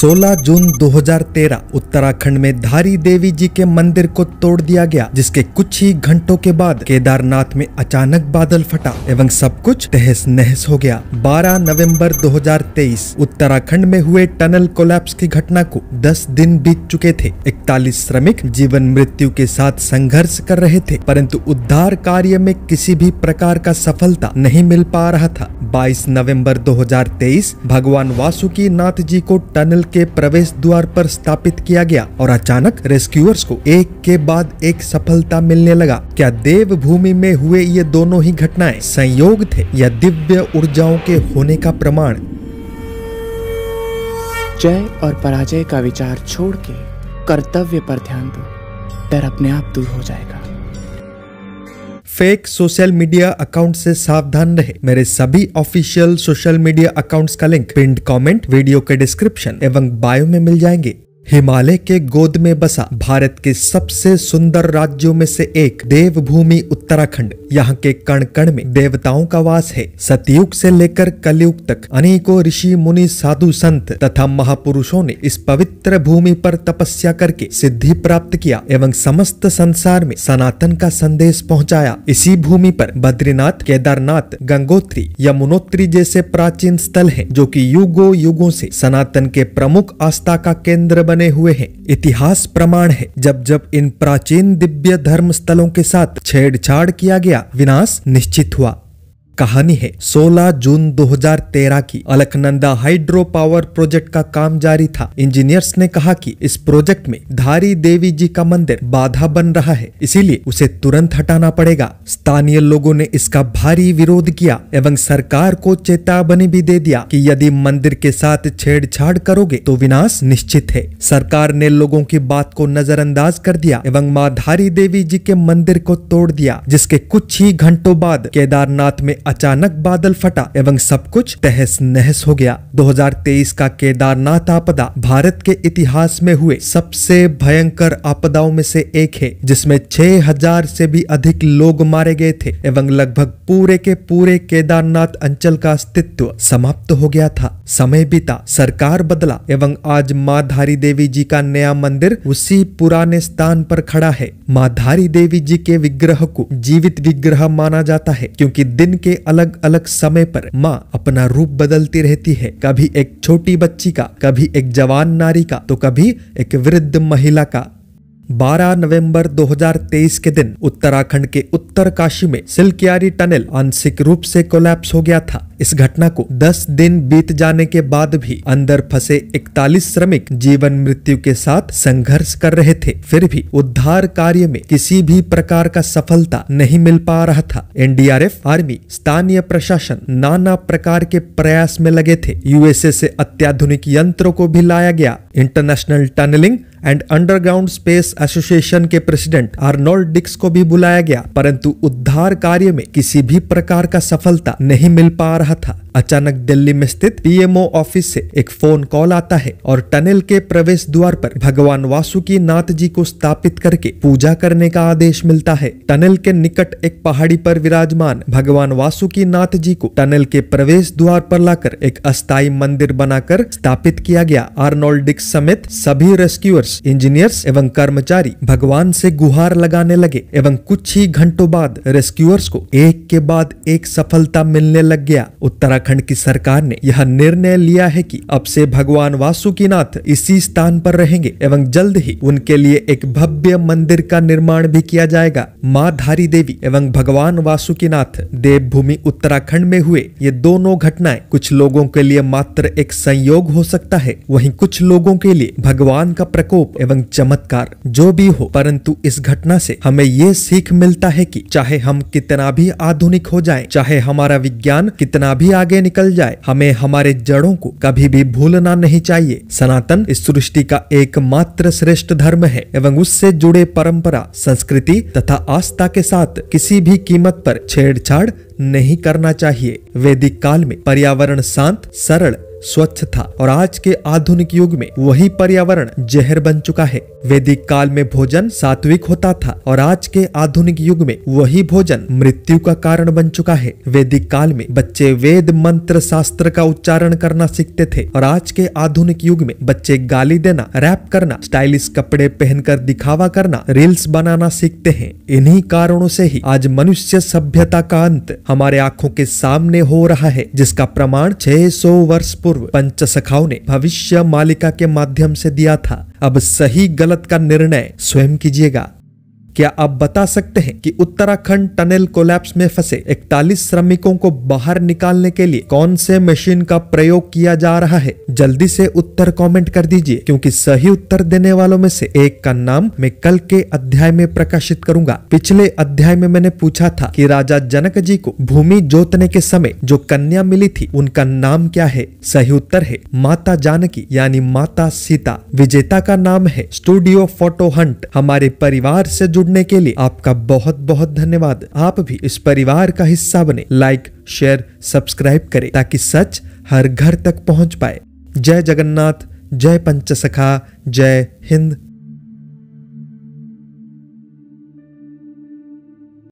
16 जून 2013 उत्तराखंड में धारी देवी जी के मंदिर को तोड़ दिया गया जिसके कुछ ही घंटों के बाद केदारनाथ में अचानक बादल फटा एवं सब कुछ तहस नहस हो गया 12 नवंबर 2023 उत्तराखंड में हुए टनल कोलैप्स की घटना को 10 दिन बीत चुके थे 41 श्रमिक जीवन मृत्यु के साथ संघर्ष कर रहे थे परंतु उद्धार कार्य में किसी भी प्रकार का सफलता नहीं मिल पा रहा था बाईस नवम्बर दो भगवान वासुकी नाथ जी को टनल के प्रवेश द्वार पर स्थापित किया गया और अचानक रेस्क्यूअर्स को एक के बाद एक सफलता मिलने लगा क्या देवभूमि में हुए ये दोनों ही घटनाएं संयोग थे या दिव्य ऊर्जाओं के होने का प्रमाण जय और पराजय का विचार छोड़ के कर्तव्य पर ध्यान दो डर अपने आप दूर हो जाएगा फेक सोशल मीडिया अकाउंट से सावधान रहे मेरे सभी ऑफिशियल सोशल मीडिया अकाउंट्स का लिंक पिंड कमेंट वीडियो के डिस्क्रिप्शन एवं बायो में मिल जाएंगे हिमालय के गोद में बसा भारत के सबसे सुंदर राज्यों में से एक देवभूमि उत्तराखंड यहाँ के कण कण में देवताओं का वास है सतयुग से लेकर कलयुग तक अनेकों ऋषि मुनि साधु संत तथा महापुरुषों ने इस पवित्र भूमि पर तपस्या करके सिद्धि प्राप्त किया एवं समस्त संसार में सनातन का संदेश पहुँचाया इसी भूमि पर बद्रीनाथ केदारनाथ गंगोत्री यमुनोत्री जैसे प्राचीन स्थल है जो की युगो युगो ऐसी सनातन के प्रमुख आस्था का केंद्र बने हुए हैं इतिहास प्रमाण है जब जब इन प्राचीन दिव्य धर्म स्थलों के साथ छेड़छाड़ किया गया विनाश निश्चित हुआ कहानी है 16 जून 2013 की अलकनंदा हाइड्रो पावर प्रोजेक्ट का काम जारी था इंजीनियर्स ने कहा कि इस प्रोजेक्ट में धारी देवी जी का मंदिर बाधा बन रहा है इसीलिए उसे तुरंत हटाना पड़ेगा स्थानीय लोगों ने इसका भारी विरोध किया एवं सरकार को चेतावनी भी दे दिया कि यदि मंदिर के साथ छेड़छाड़ करोगे तो विनाश निश्चित है सरकार ने लोगों की बात को नजरअंदाज कर दिया एवं माँ धारी देवी जी के मंदिर को तोड़ दिया जिसके कुछ ही घंटों बाद केदारनाथ में अचानक बादल फटा एवं सब कुछ तहस नहस हो गया 2023 का केदारनाथ आपदा भारत के इतिहास में हुए सबसे भयंकर आपदाओं में से एक है जिसमें 6000 से भी अधिक लोग मारे गए थे एवं लगभग पूरे के पूरे केदारनाथ अंचल का अस्तित्व समाप्त हो गया था समय बीता सरकार बदला एवं आज माँ धारी देवी जी का नया मंदिर उसी पुराने स्थान पर खड़ा है माँ धारी देवी जी के विग्रह को जीवित विग्रह माना जाता है क्योंकि दिन के के अलग अलग समय पर माँ अपना रूप बदलती रहती है कभी एक छोटी बच्ची का कभी एक जवान नारी का तो कभी एक वृद्ध महिला का 12 नवंबर 2023 के दिन उत्तराखंड के उत्तरकाशी में सिलकियारी टनल आंशिक रूप से कोलैप्स हो गया था इस घटना को 10 दिन बीत जाने के बाद भी अंदर फंसे 41 श्रमिक जीवन मृत्यु के साथ संघर्ष कर रहे थे फिर भी उद्धार कार्य में किसी भी प्रकार का सफलता नहीं मिल पा रहा था एनडीआरएफ आर्मी स्थानीय प्रशासन नाना प्रकार के प्रयास में लगे थे यूएसए से अत्याधुनिक यंत्रों को भी लाया गया international tunnelling and underground space association के प्रेसिडेंट आर्नोल्ड डिक्स को भी बुलाया गया परंतु उद्धार कार्य में किसी भी प्रकार का सफलता नहीं मिल पा रहा था अचानक दिल्ली में स्थित पीएमओ ऑफिस से एक फोन कॉल आता है और टनल के प्रवेश द्वार पर भगवान वासुकी नाथ जी को स्थापित करके पूजा करने का आदेश मिलता है टनल के निकट एक पहाड़ी पर विराजमान भगवान वासुकी नाथ जी को टनल के प्रवेश द्वार पर लाकर एक अस्थायी मंदिर बनाकर स्थापित किया गया आर्नोल्डिक्स समेत सभी रेस्क्यूअर्स इंजीनियर्स एवं कर्मचारी भगवान से गुहार लगाने लगे एवं कुछ ही घंटों बाद रेस्क्यूअर्स को एक के बाद एक सफलता मिलने लग गया उत्तरा उत्तराखंड की सरकार ने यह निर्णय लिया है कि अब से भगवान वासुकीनाथ इसी स्थान पर रहेंगे एवं जल्द ही उनके लिए एक भव्य मंदिर का निर्माण भी किया जाएगा माँ धारी देवी एवं भगवान वासुकीनाथ देव भूमि उत्तराखंड में हुए ये दोनों घटनाएं कुछ लोगों के लिए मात्र एक संयोग हो सकता है वही कुछ लोगों के लिए भगवान का प्रकोप एवं चमत्कार जो भी हो परंतु इस घटना से हमें ये सीख मिलता है कि चाहे हम कितना भी आधुनिक हो जाएं, चाहे हमारा विज्ञान कितना भी आगे आगे निकल जाए हमें हमारे जड़ों को कभी भी भूलना नहीं चाहिए सनातन इस सृष्टि का एकमात्र श्रेष्ठ धर्म है एवं उससे जुड़े परंपरा संस्कृति तथा आस्था के साथ किसी भी कीमत पर छेड़छाड़ नहीं करना चाहिए वैदिक काल में पर्यावरण शांत सरल स्वच्छ था और आज के आधुनिक युग में वही पर्यावरण जहर बन चुका है वैदिक काल में भोजन सात्विक होता था और आज के आधुनिक युग में वही भोजन मृत्यु का कारण बन चुका है वैदिक काल में बच्चे वेद मंत्र शास्त्र का उच्चारण करना सीखते थे और आज के आधुनिक युग में बच्चे गाली देना रैप करना स्टाइलिश कपड़े पहनकर दिखावा करना रील्स बनाना सीखते हैं इन्हीं कारणों से ही आज मनुष्य सभ्यता का अंत हमारे आंखों के सामने हो रहा है जिसका प्रमाण 600 वर्ष पूर्व पूर्व पंच सखाओ ने भविष्य मालिका के माध्यम से दिया था अब सही गलत का निर्णय स्वयं कीजिएगा क्या आप बता सकते हैं कि उत्तराखंड टनल कोलैप्स में फंसे 41 श्रमिकों को बाहर निकालने के लिए कौन से मशीन का प्रयोग किया जा रहा है जल्दी से उत्तर कमेंट कर दीजिए क्योंकि सही उत्तर देने वालों में से एक का नाम मैं कल के अध्याय में प्रकाशित करूंगा पिछले अध्याय में मैंने पूछा था कि राजा जनक जी को भूमि जोतने के समय जो कन्या मिली थी उनका नाम क्या है सही उत्तर है माता जानकी यानी माता सीता विजेता का नाम है स्टूडियो फोटो हंट हमारे परिवार से जुड़े जुड़ने के लिए आपका बहुत बहुत धन्यवाद आप भी इस परिवार का हिस्सा बने लाइक शेयर सब्सक्राइब करें ताकि सच हर घर तक पहुंच पाए जय जगन्नाथ जय पंचसखा जय हिंद